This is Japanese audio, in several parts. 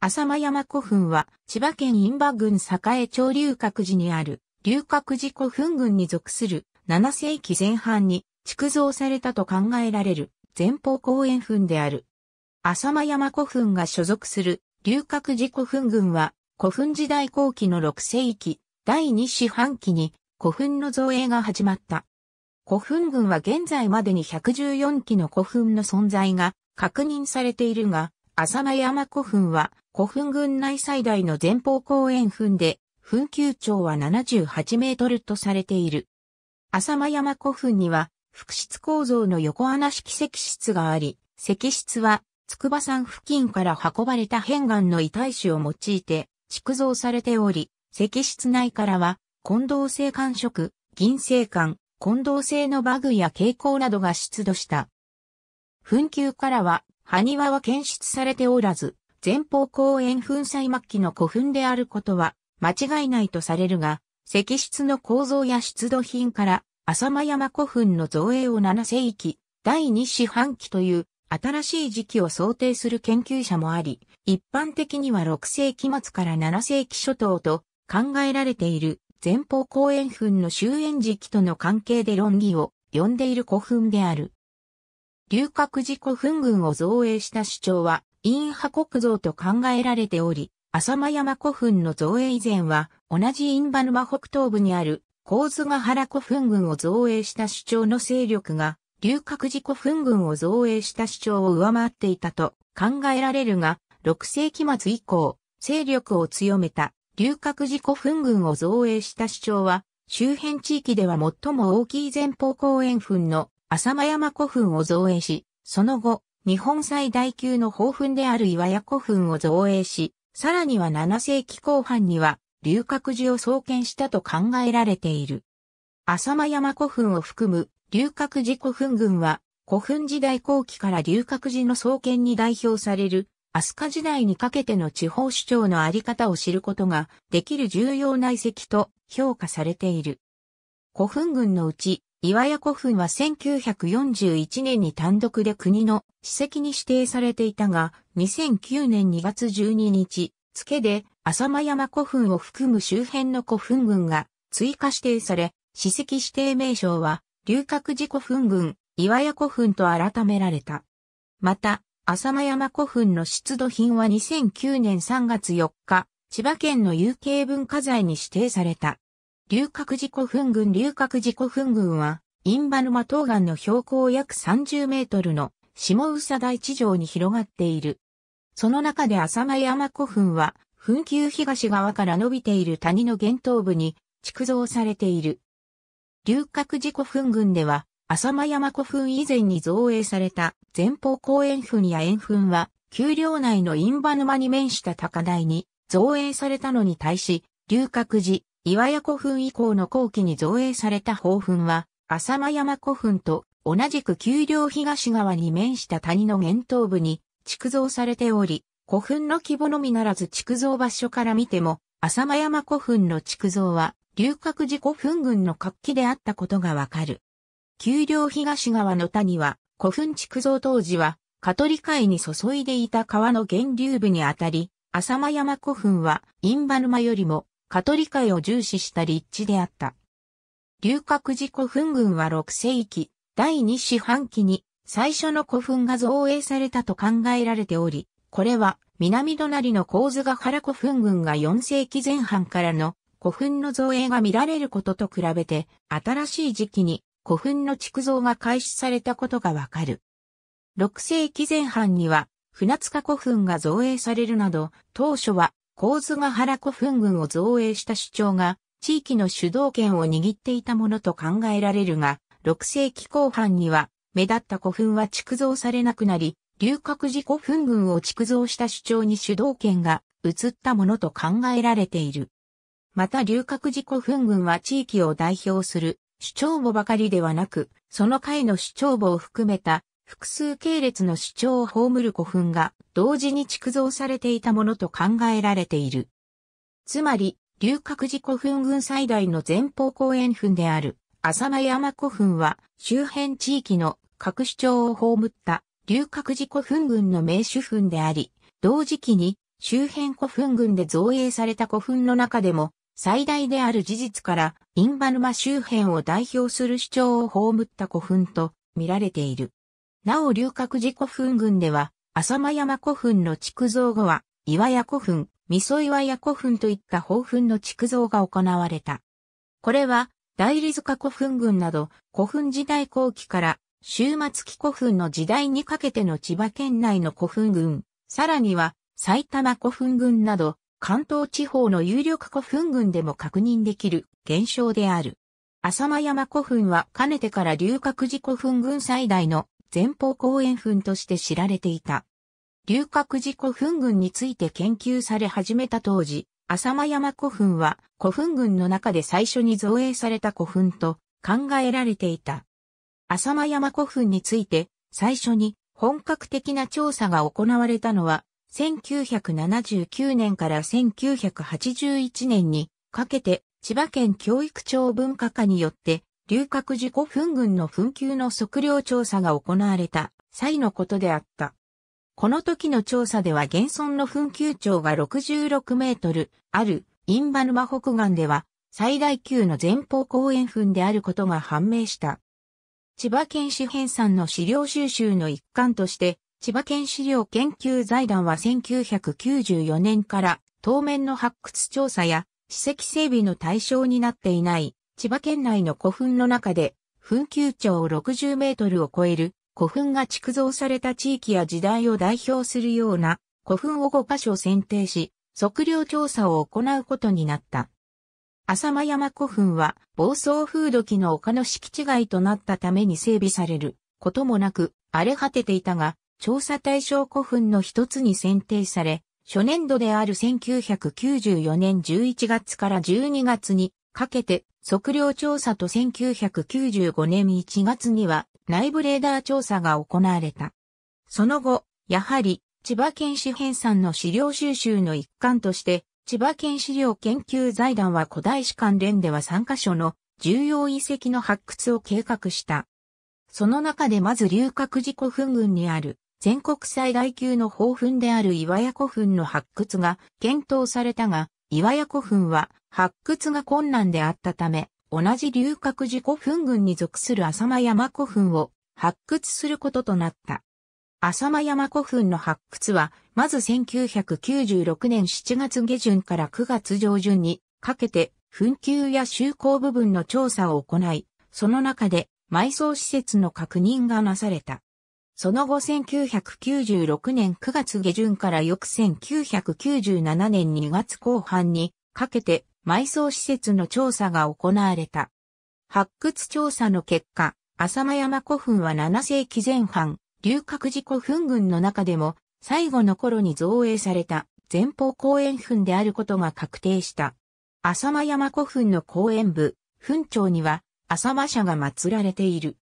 浅間山古墳は、千葉県印馬郡栄町龍角寺にある、龍角寺古墳群に属する、7世紀前半に築造されたと考えられる、前方後円墳である。浅間山古墳が所属する、龍角寺古墳群は、古墳時代後期の6世紀、第2四半期に、古墳の造営が始まった。古墳群は現在までに114基の古墳の存在が確認されているが、浅間山古墳は古墳群内最大の前方後円墳で、墳丘長は78メートルとされている。浅間山古墳には、複室構造の横穴式石室があり、石室は、筑波山付近から運ばれた片岩の遺体種を用いて、築造されており、石室内からは、混同性感触、銀性感、混同性のバグや傾向などが出土した。墳丘からは、埴輪は検出されておらず、前方後円粉砕末期の古墳であることは間違いないとされるが、石室の構造や出土品から、浅間山古墳の造営を7世紀、第2四半期という新しい時期を想定する研究者もあり、一般的には6世紀末から7世紀初頭と考えられている前方後円墳の終焉時期との関係で論議を呼んでいる古墳である。龍角寺古墳群を造営した主張は、陰破国像と考えられており、浅間山古墳の造営以前は、同じ陰馬沼北東部にある、神津ヶ原古墳群を造営した主張の勢力が、龍角寺古墳群を造営した主張を上回っていたと考えられるが、6世紀末以降、勢力を強めた龍角寺古墳群を造営した主張は、周辺地域では最も大きい前方後円墳の浅間山古墳を造営し、その後、日本最大級の宝墳である岩屋古墳を造営し、さらには7世紀後半には、龍角寺を創建したと考えられている。浅間山古墳を含む龍角寺古墳群は、古墳時代後期から龍角寺の創建に代表される、飛鳥時代にかけての地方主張のあり方を知ることができる重要な遺跡と評価されている。古墳群のうち、岩屋古墳は1941年に単独で国の史跡に指定されていたが、2009年2月12日、付で浅間山古墳を含む周辺の古墳群が追加指定され、史跡指定名称は、龍角寺古墳群、岩屋古墳と改められた。また、浅間山古墳の出土品は2009年3月4日、千葉県の有形文化財に指定された。龍角寺古墳群龍角寺古墳群は、インバ沼東岸の標高約30メートルの下宇佐大地上に広がっている。その中で浅間山古墳は、墳丘東側から伸びている谷の源頭部に築造されている。龍角寺古墳群では、浅間山古墳以前に造営された前方後円墳や円墳は、丘陵内のインバ沼に面した高台に造営されたのに対し、龍角寺、岩屋古墳以降の後期に造営された宝墳は、浅間山古墳と同じく丘陵東側に面した谷の源頭部に築造されており、古墳の規模のみならず築造場所から見ても、浅間山古墳の築造は、龍角寺古墳群の活気であったことがわかる。丘陵東側の谷は、古墳築造当時は、カトリ海に注いでいた川の源流部にあたり、浅間山古墳は、インバ沼よりもカトリカイを重視した立地であった。龍角寺古墳群は6世紀、第2四半期に最初の古墳が造営されたと考えられており、これは南隣の構図が原古墳群が4世紀前半からの古墳の造営が見られることと比べて、新しい時期に古墳の築造が開始されたことがわかる。6世紀前半には船塚古墳が造営されるなど、当初は神津ヶ原古墳群を造営した主張が、地域の主導権を握っていたものと考えられるが、6世紀後半には、目立った古墳は築造されなくなり、龍角寺古墳群を築造した主張に主導権が移ったものと考えられている。また龍角寺古墳群は地域を代表する主張母ばかりではなく、その会の主張母を含めた複数系列の主張を葬る古墳が同時に築造されていたものと考えられている。つまり、龍角寺古墳群最大の前方後円墳である浅間山古墳は周辺地域の各主張を葬った龍角寺古墳群の名手墳であり、同時期に周辺古墳群で造営された古墳の中でも最大である事実から、インバ沼周辺を代表する主張を葬った古墳と見られている。なお龍角寺古墳群では、浅間山古墳の築造後は、岩屋古墳、味噌岩屋古墳といった宝墳の築造が行われた。これは、大理塚古墳群など、古墳時代後期から、終末期古墳の時代にかけての千葉県内の古墳群、さらには、埼玉古墳群など、関東地方の有力古墳群でも確認できる現象である。浅間山古墳はかねてから龍角寺古墳群最大の前方後円墳として知られていた。龍角寺古墳群について研究され始めた当時、浅間山古墳は古墳群の中で最初に造営された古墳と考えられていた。浅間山古墳について最初に本格的な調査が行われたのは1979年から1981年にかけて千葉県教育庁文化課によって龍角寺古墳群の墳丘の測量調査が行われた際のことであった。この時の調査では現存の墳丘長が66メートルあるインバ沼北岸では最大級の前方後円墳であることが判明した。千葉県市編さんの資料収集の一環として、千葉県資料研究財団は1994年から当面の発掘調査や史跡整備の対象になっていない千葉県内の古墳の中で、墳丘長60メートルを超える古墳が築造された地域や時代を代表するような古墳を5箇所選定し、測量調査を行うことになった。浅間山古墳は暴走風土器の丘の敷地外となったために整備されることもなく荒れ果てていたが、調査対象古墳の一つに選定され、初年度である1994年11月から12月にかけて測量調査と1995年1月には内部レーダー調査が行われた。その後、やはり千葉県市編さんの資料収集の一環として、千葉県資料研究財団は古代史関連では3カ所の重要遺跡の発掘を計画した。その中でまず龍角寺古墳群にある全国最大級の宝墳である岩屋古墳の発掘が検討されたが、岩屋古墳は発掘が困難であったため、同じ龍角寺古墳群に属する浅間山古墳を発掘することとなった。浅間山古墳の発掘は、まず1996年7月下旬から9月上旬にかけて、墳丘や周口部分の調査を行い、その中で埋葬施設の確認がなされた。その後1996年9月下旬から翌1997年2月後半にかけて埋葬施設の調査が行われた。発掘調査の結果、浅間山古墳は7世紀前半、龍角寺古墳群の中でも最後の頃に造営された前方後円墳であることが確定した。浅間山古墳の後円部、墳長には浅間社が祀られている。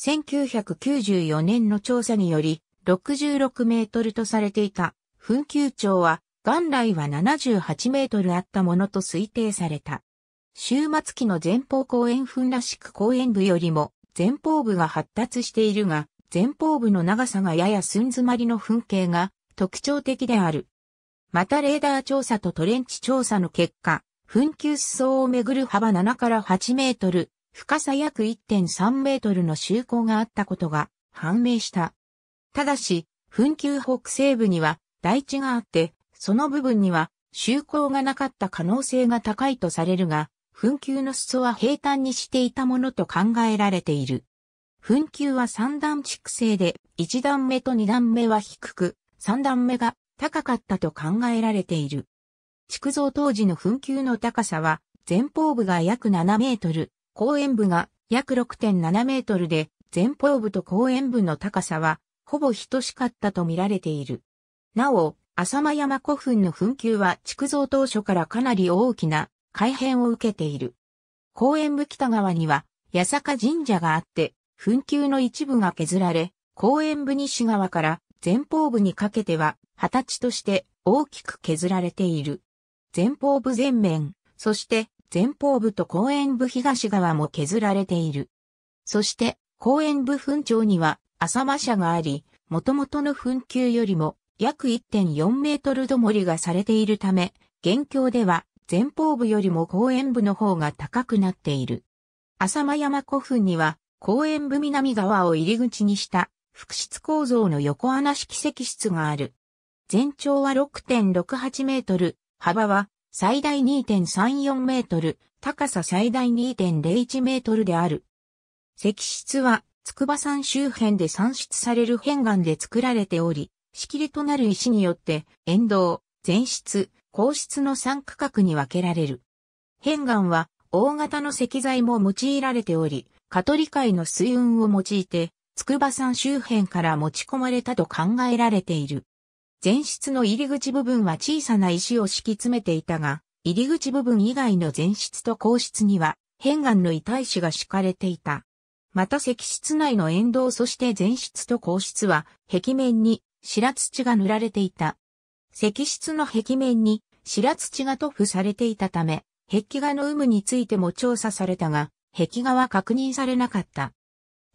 1994年の調査により、66メートルとされていた墳丘長は元来は78メートルあったものと推定された。終末期の前方後円墳らしく後円部よりも前方部が発達しているが、前方部の長さがやや寸詰まりの墳景が特徴的である。またレーダー調査とトレンチ調査の結果、墳球裾をめぐる幅7から8メートル、深さ約1.3メートルの周口があったことが判明した。ただし、墳球北西部には台地があって、その部分には就航がなかった可能性が高いとされるが、墳丘の裾は平坦にしていたものと考えられている。墳丘は三段築成で、一段目と二段目は低く、三段目が高かったと考えられている。築造当時の墳丘の高さは、前方部が約7メートル、後円部が約6.7メートルで、前方部と後円部の高さは、ほぼ等しかったと見られている。なお、浅間山古墳の墳丘は築造当初からかなり大きな改変を受けている。公園部北側には八坂神社があって、墳丘の一部が削られ、公園部西側から前方部にかけては二十歳として大きく削られている。前方部前面、そして前方部と公園部東側も削られている。そして公園部墳町には浅間社があり、元々の墳丘よりも約1.4メートルどもりがされているため、現況では前方部よりも後円部の方が高くなっている。浅間山古墳には、後円部南側を入り口にした、複質構造の横穴式石室がある。全長は6.68メートル、幅は最大2.34メートル、高さ最大2.01メートルである。石室は、筑波山周辺で産出される片岩で作られており、仕切りとなる石によって、沿道、前室、後室の3区画に分けられる。変岩は、大型の石材も用いられており、カトリ会の水運を用いて、筑波山周辺から持ち込まれたと考えられている。前室の入り口部分は小さな石を敷き詰めていたが、入り口部分以外の前室と後室には、変岩の遺体石が敷かれていた。また石室内の沿道そして前室と後室は、壁面に白土が塗られていた。石室の壁面に白土が塗布されていたため、壁画の有無についても調査されたが、壁画は確認されなかった。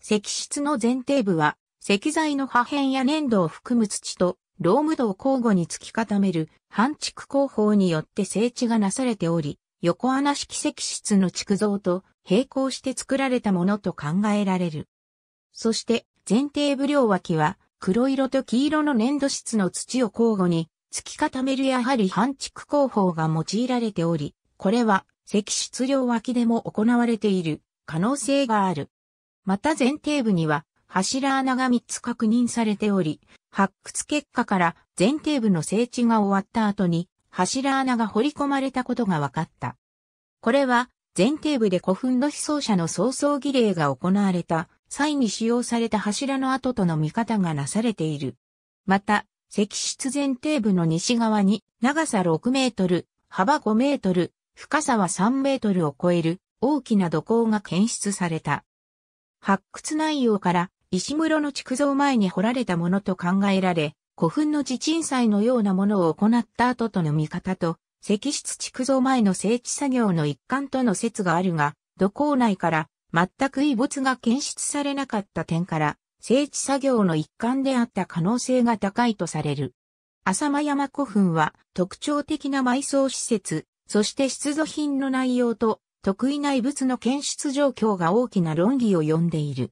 石室の前提部は、石材の破片や粘土を含む土と、ローム土を交互に突き固める、半築工法によって整地がなされており、横穴式石室の築造と並行して作られたものと考えられる。そして、前提部両脇は、黒色と黄色の粘土質の土を交互に、突き固めるやはり半築工法が用いられており、これは石質量脇でも行われている可能性がある。また前底部には柱穴が3つ確認されており、発掘結果から前底部の整地が終わった後に柱穴が掘り込まれたことが分かった。これは前底部で古墳の被装者の葬送儀礼が行われた際に使用された柱の跡との見方がなされている。また、石室前底部の西側に長さ6メートル、幅5メートル、深さは3メートルを超える大きな土坑が検出された。発掘内容から石室の築造前に掘られたものと考えられ、古墳の地鎮祭のようなものを行った後との見方と、石室築造前の整地作業の一環との説があるが、土坑内から全く遺物が検出されなかった点から、整地作業の一環であった可能性が高いとされる。浅間山古墳は特徴的な埋葬施設、そして出土品の内容と得意な遺物の検出状況が大きな論議を呼んでいる。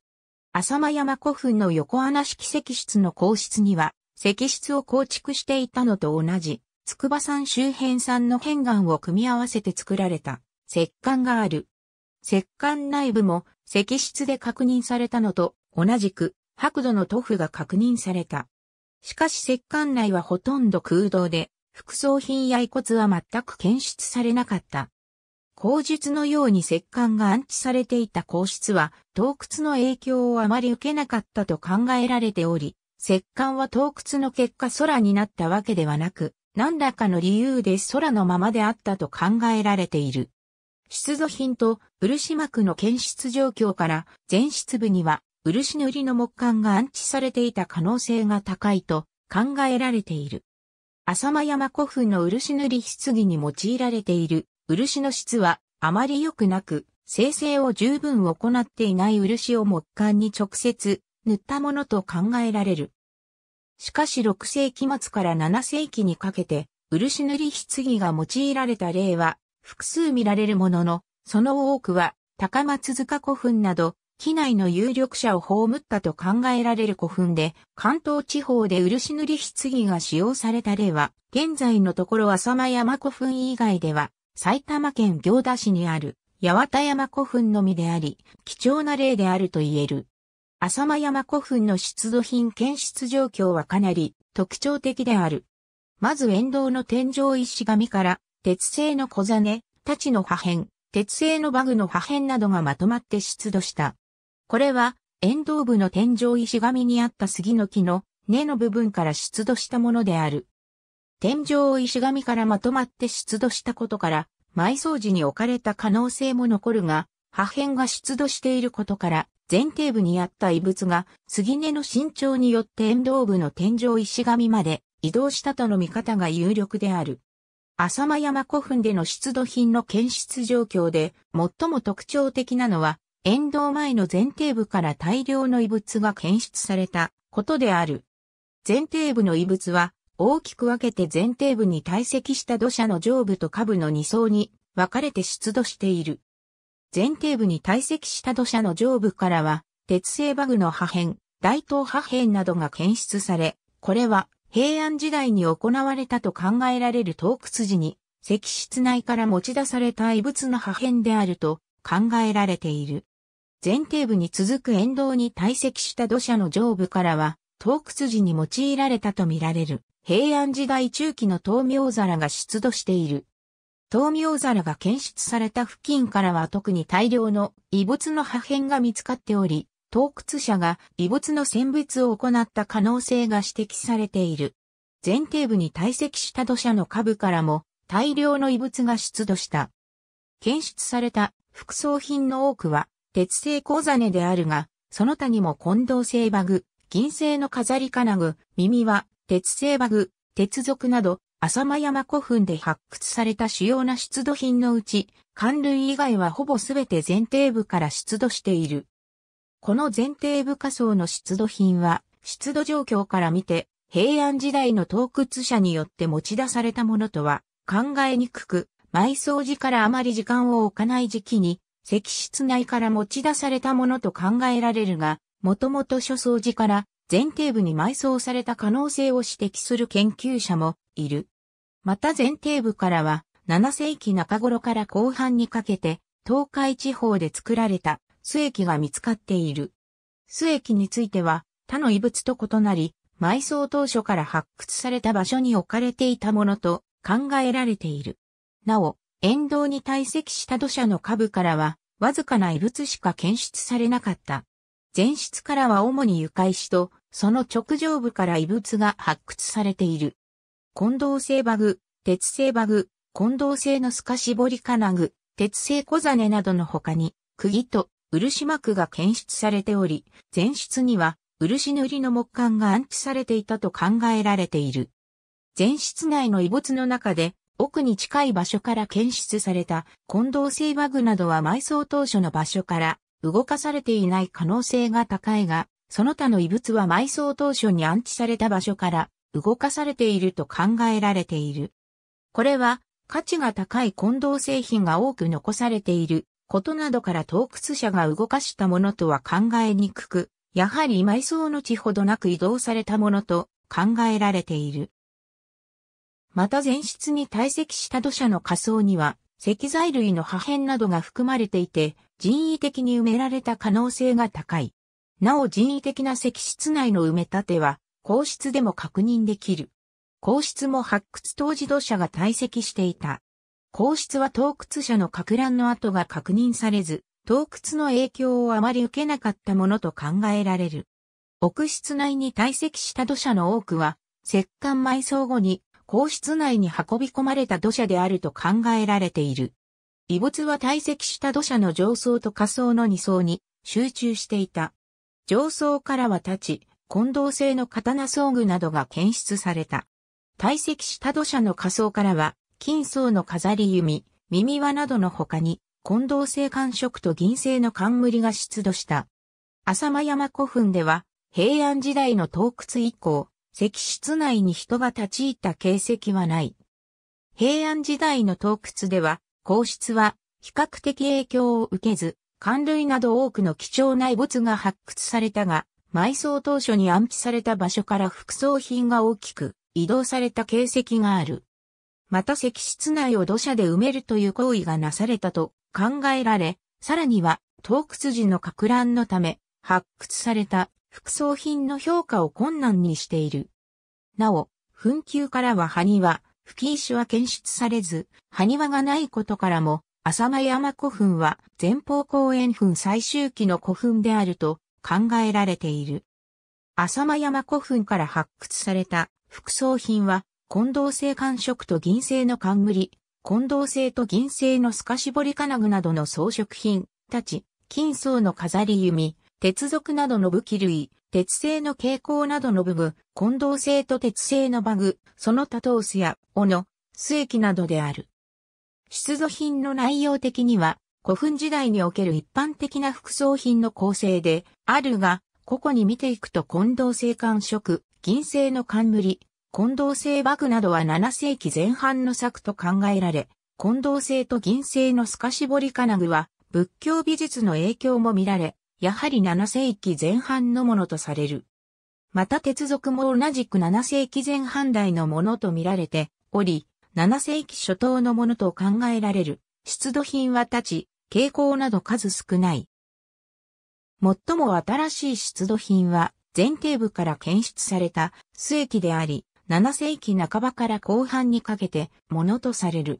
浅間山古墳の横穴式石室の皇室には、石室を構築していたのと同じ、筑波山周辺産の片岩を組み合わせて作られた石棺がある。石棺内部も石室で確認されたのと同じく白土の塗布が確認された。しかし石棺内はほとんど空洞で、副葬品や遺骨は全く検出されなかった。口述のように石棺が安置されていた皇室は洞窟の影響をあまり受けなかったと考えられており、石棺は洞窟の結果空になったわけではなく、何らかの理由で空のままであったと考えられている。出土品と漆膜の検出状況から全室部には漆塗りの木管が安置されていた可能性が高いと考えられている。浅間山古墳の漆塗り棺に用いられている漆の質はあまり良くなく、生成を十分行っていない漆を木管に直接塗ったものと考えられる。しかし6世紀末から7世紀にかけて漆塗り棺が用いられた例は複数見られるものの、その多くは高松塚古墳など、機内の有力者を葬ったと考えられる古墳で、関東地方で漆塗り棺が使用された例は、現在のところ浅間山古墳以外では、埼玉県行田市にある八幡山古墳のみであり、貴重な例であると言える。浅間山古墳の出土品検出状況はかなり特徴的である。まず沿道の天井石紙から鉄製の小金、太刀の破片、鉄製のバグの破片などがまとまって出土した。これは、沿道部の天井石紙にあった杉の木の根の部分から出土したものである。天井石紙からまとまって出土したことから、埋葬時に置かれた可能性も残るが、破片が出土していることから、前提部にあった遺物が、杉根の身長によって沿道部の天井石紙まで移動したとの見方が有力である。浅間山古墳での出土品の検出状況で、最も特徴的なのは、沿道前の前提部から大量の遺物が検出されたことである。前提部の遺物は、大きく分けて前提部に堆積した土砂の上部と下部の2層に分かれて出土している。前提部に堆積した土砂の上部からは、鉄製バグの破片、大東破片などが検出され、これは平安時代に行われたと考えられる洞窟時に、石室内から持ち出された遺物の破片であると考えられている。前提部に続く沿道に堆積した土砂の上部からは、洞窟時に用いられたとみられる、平安時代中期の豆苗皿が出土している。豆苗皿が検出された付近からは特に大量の異物の破片が見つかっており、盗掘者が遺物の選別を行った可能性が指摘されている。前提部に堆積した土砂の下部からも大量の遺物が出土した。検出された副葬品の多くは鉄製鉱種であるが、その他にも混同製バグ、銀製の飾り金具、耳は鉄製バグ、鉄属など、浅間山古墳で発掘された主要な出土品のうち、寒類以外はほぼすべて前提部から出土している。この前提部下層の出土品は、出土状況から見て、平安時代の洞窟者によって持ち出されたものとは考えにくく、埋葬時からあまり時間を置かない時期に、石室内から持ち出されたものと考えられるが、もともと諸葬時から前提部に埋葬された可能性を指摘する研究者もいる。また前提部からは、7世紀中頃から後半にかけて、東海地方で作られた須液が見つかっている。須液については、他の遺物と異なり、埋葬当初から発掘された場所に置かれていたものと考えられている。なお、沿道に堆積した土砂の下部からは、わずかな遺物しか検出されなかった。前室からは主に床石と、その直上部から遺物が発掘されている。混同性バグ、鉄製バグ、混同性の透かし彫り金具、鉄製小金などの他に、釘と漆膜が検出されており、全室には漆塗りの木管が安置されていたと考えられている。全室内の遺物の中で、奥に近い場所から検出された混同性バグなどは埋葬当初の場所から動かされていない可能性が高いが、その他の遺物は埋葬当初に安置された場所から動かされていると考えられている。これは価値が高い混同製品が多く残されていることなどから洞窟者が動かしたものとは考えにくく、やはり埋葬の地ほどなく移動されたものと考えられている。また前室に堆積した土砂の仮想には石材類の破片などが含まれていて人為的に埋められた可能性が高い。なお人為的な石室内の埋め立ては皇室でも確認できる。皇室も発掘当時土砂が堆積していた。皇室は洞窟者の格乱の跡が確認されず、洞窟の影響をあまり受けなかったものと考えられる。屋室内に堆積した土砂の多くは、石棺埋葬後に皇室内に運び込まれた土砂であると考えられている。遺物は堆積した土砂の上層と下層の二層に集中していた。上層からは立ち、混同性の刀装具などが検出された。堆積した土砂の下層からは、金層の飾り弓、耳輪などの他に、混同性感触と銀製の冠が出土した。浅間山古墳では、平安時代の洞窟以降、石室内に人が立ち入った形跡はない。平安時代の洞窟では、皇室は比較的影響を受けず、寒類など多くの貴重な遺物が発掘されたが、埋葬当初に安置された場所から副葬品が大きく移動された形跡がある。また石室内を土砂で埋めるという行為がなされたと考えられ、さらには、洞窟時の格乱のため、発掘された副葬品の評価を困難にしている。なお、墳丘からは埴輪、吹石は検出されず、埴輪がないことからも、浅間山古墳は前方後円墳最終期の古墳であると考えられている。浅間山古墳から発掘された副葬品は混同性寒色と銀製の冠、混同性と銀製の透かし彫り金具などの装飾品、たち、金層の飾り弓、鉄属などの武器類、鉄製の蛍光などの部分、混同性と鉄製のバグ、その他トースや、斧、末器などである。出土品の内容的には、古墳時代における一般的な副葬品の構成で、あるが、個々に見ていくと混同性寒色、銀製の冠、混同性グなどは7世紀前半の作と考えられ、混同性と銀星の透かし彫り金具は仏教美術の影響も見られ、やはり7世紀前半のものとされる。また鉄属も同じく7世紀前半代のものと見られており、7世紀初頭のものと考えられる。出土品は立ち、傾向など数少ない。最も新しい出土品は、前提部から検出された、末期であり、7世紀半ばから後半にかけてものとされる。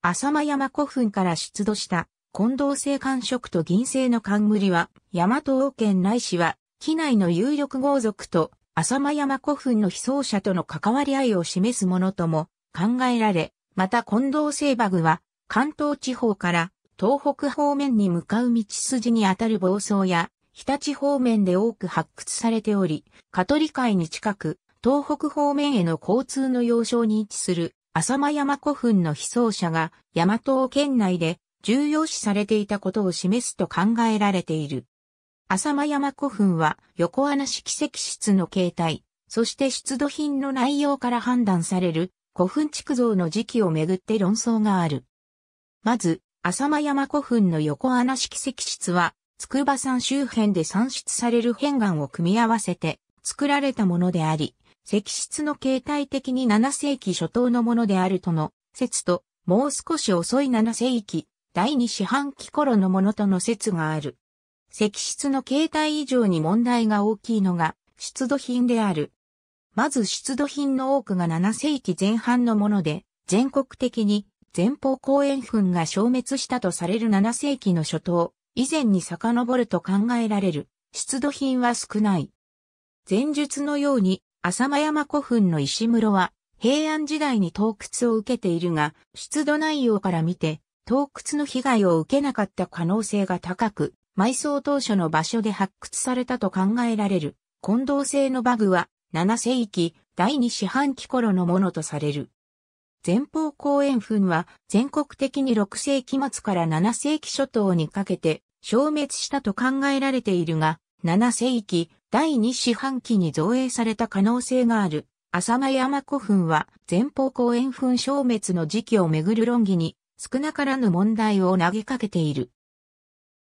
浅間山古墳から出土した混同性官色と銀製の冠は、大和王権内氏は、機内の有力豪族と浅間山古墳の被葬者との関わり合いを示すものとも考えられ、また近藤聖馬具は、関東地方から東北方面に向かう道筋にあたる暴走や、日立方面で多く発掘されており、カトリ会に近く、東北方面への交通の要衝に位置する浅間山古墳の被葬者が大和県内で重要視されていたことを示すと考えられている。浅間山古墳は横穴式石室の形態、そして出土品の内容から判断される古墳築造の時期をめぐって論争がある。まず、浅間山古墳の横穴式石室は、筑波山周辺で産出される片岩を組み合わせて作られたものであり、石室の形態的に7世紀初頭のものであるとの説と、もう少し遅い7世紀、第2四半期頃のものとの説がある。石室の形態以上に問題が大きいのが、出土品である。まず出土品の多くが7世紀前半のもので、全国的に前方後円墳が消滅したとされる7世紀の初頭、以前に遡ると考えられる、出土品は少ない。前述のように浅間山古墳の石室は、平安時代に洞窟を受けているが、出土内容から見て、洞窟の被害を受けなかった可能性が高く、埋葬当初の場所で発掘されたと考えられる、混同性のバグは、7世紀第2四半期頃のものとされる。前方後円墳は全国的に6世紀末から7世紀初頭にかけて消滅したと考えられているが、7世紀第2四半期に造営された可能性がある浅間山古墳は前方後円墳消滅の時期をめぐる論議に少なからぬ問題を投げかけている。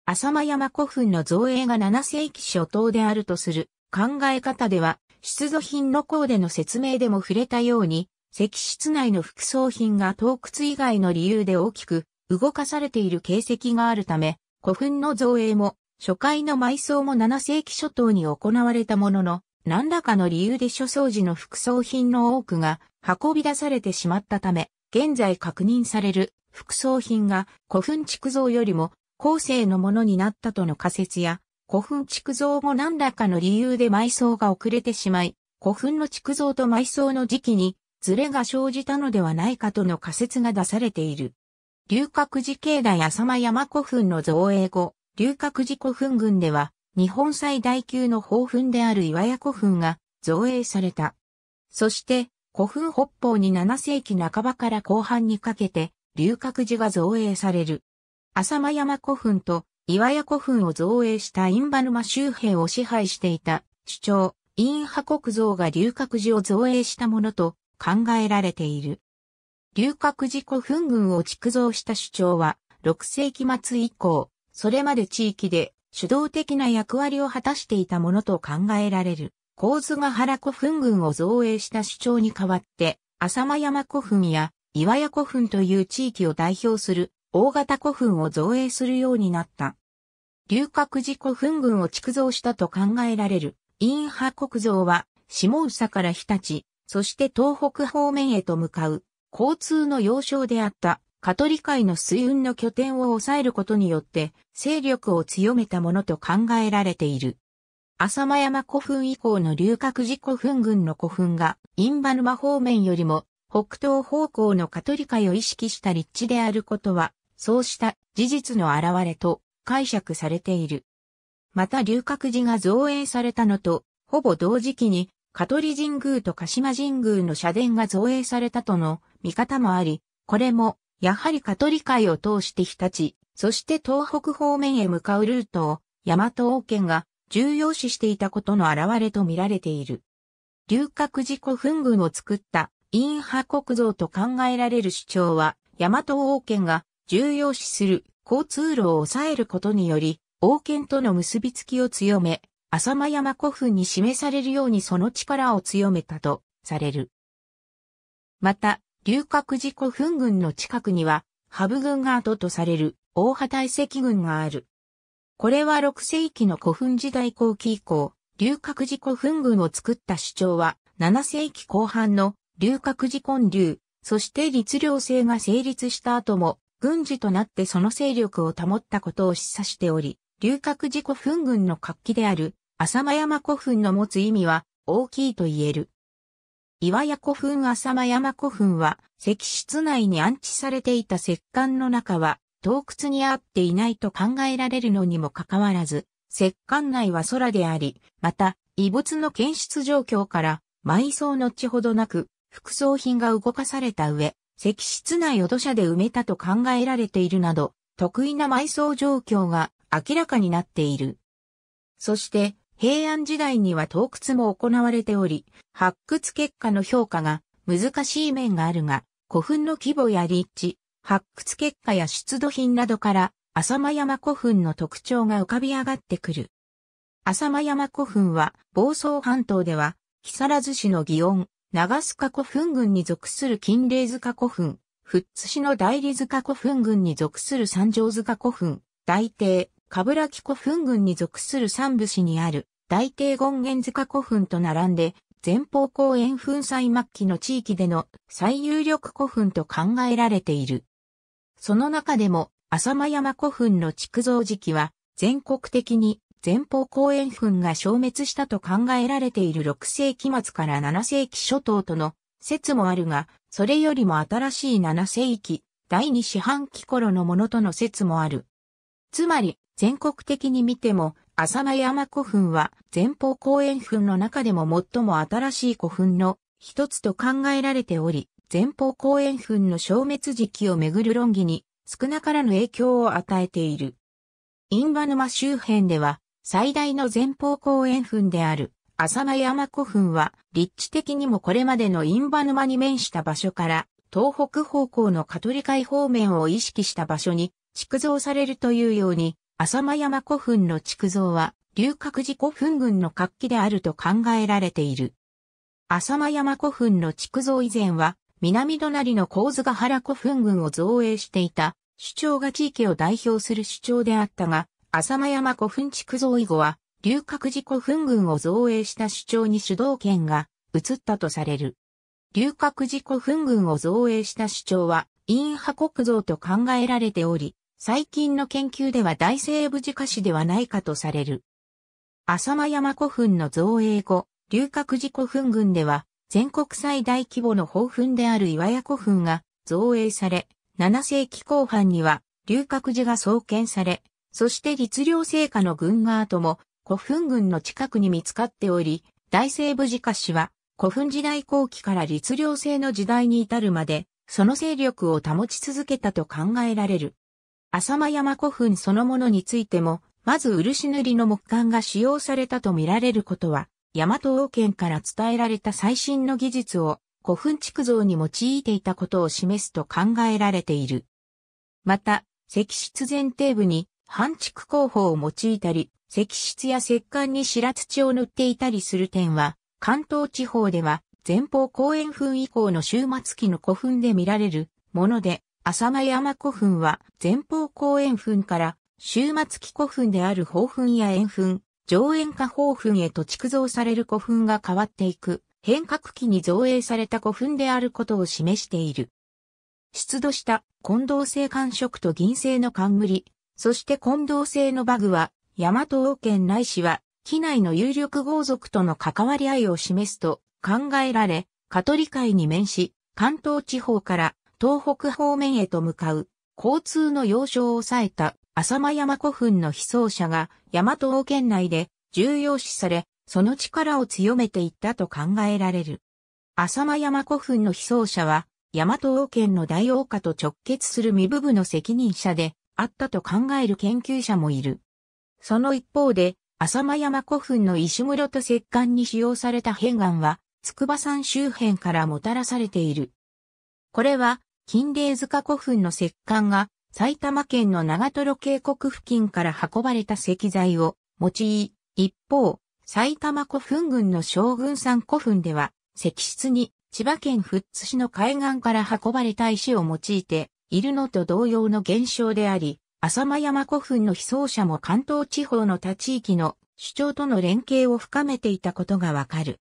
浅間山古墳の造営が7世紀初頭であるとする考え方では出土品の項での説明でも触れたように石室内の副葬品が洞窟以外の理由で大きく動かされている形跡があるため古墳の造営も初回の埋葬も7世紀初頭に行われたものの、何らかの理由で諸掃時の副葬品の多くが運び出されてしまったため、現在確認される副葬品が古墳築造よりも後世のものになったとの仮説や、古墳築造後何らかの理由で埋葬が遅れてしまい、古墳の築造と埋葬の時期にズレが生じたのではないかとの仮説が出されている。龍角寺境内浅間山古墳の造営後、龍角寺古墳群では、日本最大級の宝墳である岩屋古墳が造営された。そして、古墳北方に7世紀半ばから後半にかけて、龍角寺が造営される。浅間山古墳と岩屋古墳を造営したインバマ周辺を支配していた主張、インハ国像が龍角寺を造営したものと考えられている。龍角寺古墳群を築造した主張は、6世紀末以降、それまで地域で主導的な役割を果たしていたものと考えられる、構図が原古墳群を造営した主張に代わって、浅間山古墳や岩屋古墳という地域を代表する大型古墳を造営するようになった。龍角寺古墳群を築造したと考えられる、陰波国造は、下草から日立、そして東北方面へと向かう、交通の要衝であった。カトリ会の水運の拠点を抑えることによって勢力を強めたものと考えられている。浅間山古墳以降の龍角寺古墳群の古墳が、インバ沼方面よりも、北東方向のカトリ会を意識した立地であることは、そうした事実の現れと解釈されている。また龍角寺が造営されたのと、ほぼ同時期に、香取神宮と鹿島神宮の社殿が造営されたとの見方もあり、これもやはり香取海を通して日立、そして東北方面へ向かうルートを、大和王権が重要視していたことの表れと見られている。龍角寺古墳群を作った陰派国像と考えられる主張は、大和王権が重要視する交通路を抑えることにより、王権との結びつきを強め、浅間山古墳に示されるようにその力を強めたとされる。また、龍角寺古墳群の近くには、ハブ軍が後とされる大畑遺跡群がある。これは6世紀の古墳時代後期以降、龍角寺古墳群を作った主張は、7世紀後半の龍角寺建立、そして律令制が成立した後も、軍事となってその勢力を保ったことを示唆しており、龍角寺古墳群の活気である、浅間山古墳の持つ意味は大きいと言える。岩屋古墳浅間山古墳は、石室内に安置されていた石棺の中は、洞窟に合っていないと考えられるのにもかかわらず、石棺内は空であり、また、遺物の検出状況から、埋葬のほどなく、副葬品が動かされた上、石室内を土砂で埋めたと考えられているなど、得意な埋葬状況が明らかになっている。そして、平安時代には洞窟も行われており、発掘結果の評価が難しい面があるが、古墳の規模や立地、発掘結果や出土品などから、浅間山古墳の特徴が浮かび上がってくる。浅間山古墳は、房総半島では、木更津市の祇園、長須賀古墳群に属する金霊塚古墳、富津市の大理塚古墳群に属する三条塚古墳、大帝、ラキ古墳群に属する三部市にある大帝権現塚古墳と並んで、前方後円墳祭末期の地域での最有力古墳と考えられている。その中でも、浅間山古墳の築造時期は、全国的に前方後円墳が消滅したと考えられている6世紀末から7世紀初頭との説もあるが、それよりも新しい7世紀、第2四半期頃のものとの説もある。つまり、全国的に見ても、浅間山古墳は前方後円墳の中でも最も新しい古墳の一つと考えられており、前方後円墳の消滅時期をめぐる論議に少なからぬ影響を与えている。印旛沼周辺では最大の前方後円墳である浅間山古墳は立地的にもこれまでの印旛沼に面した場所から東北方向の香取海方面を意識した場所に築造されるというように浅間山古墳の築造は、龍角寺古墳群の活気であると考えられている。浅間山古墳の築造以前は、南隣の神津ヶ原古墳群を造営していた、主張が地域を代表する主張であったが、浅間山古墳築造以後は、龍角寺古墳群を造営した主張に主導権が移ったとされる。龍角寺古墳群を造営した主張は、陰波国造と考えられており、最近の研究では大聖武寺家詞ではないかとされる。浅間山古墳の造営後、龍角寺古墳群では、全国最大規模の宝墳である岩屋古墳が造営され、7世紀後半には龍角寺が創建され、そして律令聖火の軍が後も古墳群の近くに見つかっており、大聖武寺家詞は古墳時代後期から律令制の時代に至るまで、その勢力を保ち続けたと考えられる。浅間山古墳そのものについても、まず漆塗りの木管が使用されたとみられることは、大和王権から伝えられた最新の技術を古墳築造に用いていたことを示すと考えられている。また、石室前底部に半築工法を用いたり、石室や石棺に白土を塗っていたりする点は、関東地方では前方公園墳以降の終末期の古墳で見られるもので、浅間山古墳は前方後円墳から終末期古墳である宝墳や円墳、上円下宝墳へと築造される古墳が変わっていく変革期に造営された古墳であることを示している。出土した混同性官職と銀製の冠、そして混同性のバグは、大和王権内氏は、機内の有力豪族との関わり合いを示すと考えられ、カトリ会に面し、関東地方から東北方面へと向かう、交通の要衝を抑えた浅間山古墳の被葬者が山東県内で重要視され、その力を強めていったと考えられる。浅間山古墳の被葬者は、山東県の大王家と直結する未部部の責任者であったと考える研究者もいる。その一方で、浅間山古墳の石室と石棺に使用された片岩は、筑波山周辺からもたらされている。これは、金霊塚古墳の石棺が埼玉県の長瀞渓谷付近から運ばれた石材を用い、一方、埼玉古墳群の将軍山古墳では、石室に千葉県富津市の海岸から運ばれた石を用いているのと同様の現象であり、浅間山古墳の被葬者も関東地方の他地域の主張との連携を深めていたことがわかる。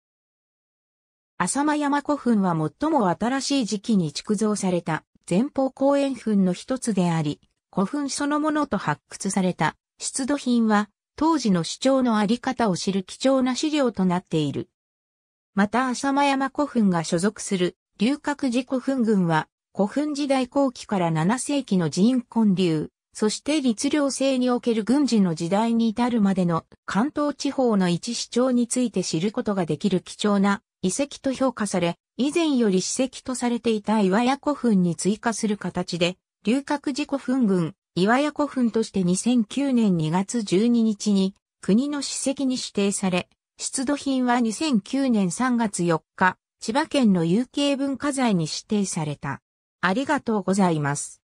浅間山古墳は最も新しい時期に築造された前方後円墳の一つであり、古墳そのものと発掘された出土品は当時の主張のあり方を知る貴重な資料となっている。また浅間山古墳が所属する龍角寺古墳群は古墳時代後期から7世紀の人混流、そして律令制における軍事の時代に至るまでの関東地方の一市長について知ることができる貴重な遺跡と評価され、以前より史跡とされていた岩屋古墳に追加する形で、龍角寺古墳群、岩屋古墳として2009年2月12日に国の史跡に指定され、出土品は2009年3月4日、千葉県の有形文化財に指定された。ありがとうございます。